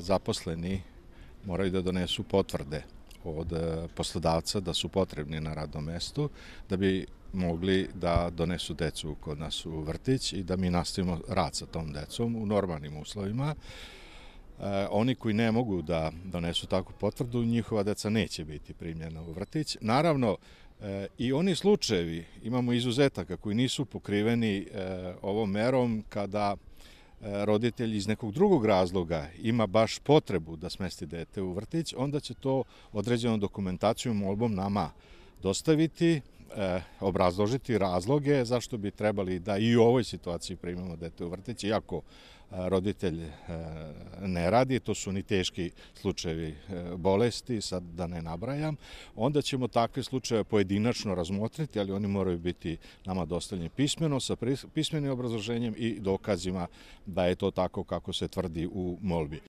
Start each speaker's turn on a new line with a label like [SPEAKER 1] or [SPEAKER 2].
[SPEAKER 1] zaposleni moraju da donesu potvrde od e, poslodavca da su potrebni na radnom mestu da bi mogli da donesu decu kod nas u vrtić i da mi nastavimo rad sa tom decom u normalnim uslovima. E, oni koji ne mogu da donesu takvu potvrdu, njihova deca neće biti primljena u vrtić. Naravno, e, i oni slučajevi, imamo izuzetaka koji nisu pokriveni ovom merom kada E, roditelj iz nekog drugog razloga ima baš potrebu da smesti dete u vrtić, onda će to određenom dokumentacijom, molbom nama dostaviti, Eh, obrazložiti razloge zašto bi trebali da i u ovoj situaciji primimo dete u vrtić, iako eh, roditelj eh, ne radi, to su ni teški slučajevi bolesti, sad da ne nabrajam, onda ćemo takve slučaje pojedinačno razmotriti, ali oni moraju biti nama dostavljeni pismeno, sa pismenim obrazloženjem i dokazima da je to tako kako se tvrdi u molbi.